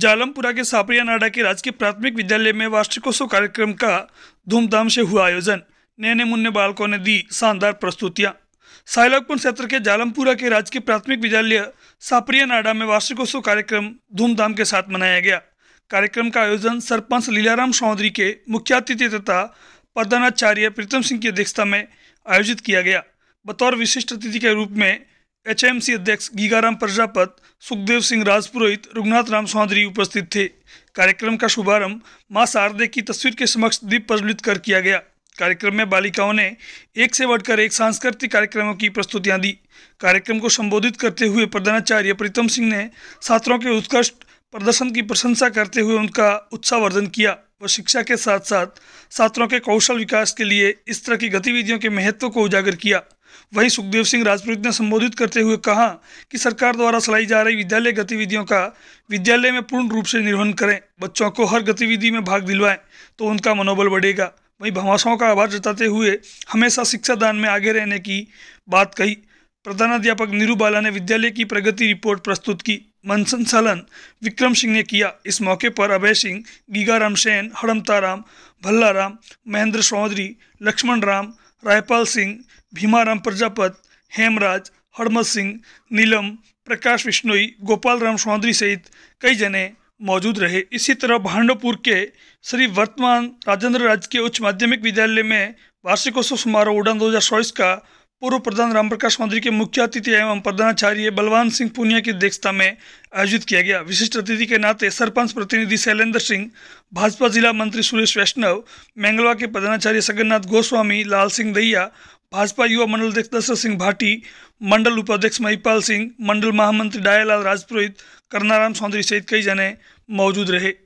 जालमपुरा के सापरिया नाडा के राजकीय प्राथमिक विद्यालय में वार्षिकोत्सव कार्यक्रम का धूमधाम से हुआ आयोजन नए मुन्ने बालकों ने दी शानदार प्रस्तुतियां साइलाकपुर क्षेत्र के जालमपुरा के राजकीय प्राथमिक विद्यालय सापरिया नाडा में वार्षिकोत्सव कार्यक्रम धूमधाम के साथ मनाया गया कार्यक्रम का आयोजन सरपंच लीलाराम चौधरी के मुख्यातिथि तथा प्रधानाचार्य प्रीतम सिंह की अध्यक्षता में आयोजित किया गया बतौर विशिष्ट अतिथि के रूप में एचएमसी अध्यक्ष गीगाराम प्रजापत सुखदेव सिंह राजपुरोहित रघुनाथ राम सौधरी उपस्थित थे कार्यक्रम का शुभारंभ मां शारदे की तस्वीर के समक्ष दीप प्रज्वलित कर किया गया कार्यक्रम में बालिकाओं ने एक से बढ़कर एक सांस्कृतिक कार्यक्रमों की प्रस्तुतियां दी कार्यक्रम को संबोधित करते हुए प्रधानाचार्य प्रीतम सिंह ने छात्रों के उत्कृष्ट प्रदर्शन की प्रशंसा करते हुए उनका उत्साहवर्धन किया और शिक्षा के साथ साथ छात्रों के कौशल विकास के लिए इस तरह की गतिविधियों के महत्व को उजागर किया वहीं सुखदेव सिंह राजपूत ने संबोधित करते हुए कहा कि सरकार द्वारा चलाई जा रही विद्यालय गतिविधियों का विद्यालय में पूर्ण रूप से निर्वहन करें बच्चों को हर गतिविधि में भाग दिलवाएं तो उनका मनोबल बढ़ेगा वहीं भवासाओं का आभार जताते हुए हमेशा शिक्षा दान में आगे रहने की बात कही प्रधानाध्यापक नीरू बाला ने विद्यालय की प्रगति रिपोर्ट प्रस्तुत की मनसन संचालन विक्रम सिंह ने किया इस मौके पर अभय सिंह गीगाराम सेन हड़मता राम भल्ला राम महेंद्र चौधरी लक्ष्मण राम रायपाल सिंह भीमाराम प्रजापत हेमराज हरमल सिंह नीलम प्रकाश विश्नोई गोपाल राम चौधरी सहित कई जने मौजूद रहे इसी तरह भांडोपुर के श्री वर्तमान राजेंद्र राज के उच्च माध्यमिक विद्यालय में वार्षिकोत्सव समारोह उड़ान दो का पूर्व प्रधान रामप्रकाश प्रकाश मौधरी के मुख्य अतिथि एवं प्रधानाचार्य बलवान सिंह पुनिया की अध्यक्षता में आयोजित किया गया विशिष्ट अतिथि के नाते सरपंच प्रतिनिधि शैलेंद्र सिंह भाजपा जिला मंत्री सुरेश वैष्णव मंगलवा के प्रधानाचार्य सगन्नाथ गोस्वामी लाल सिंह दहिया भाजपा युवा मंडल अध्यक्ष दशरथ सिंह भाटी मंडल उपाध्यक्ष महिपाल सिंह मंडल महामंत्री डायालाल राजपुरोहित करनाराम चौधरी सहित कई जने मौजूद रहे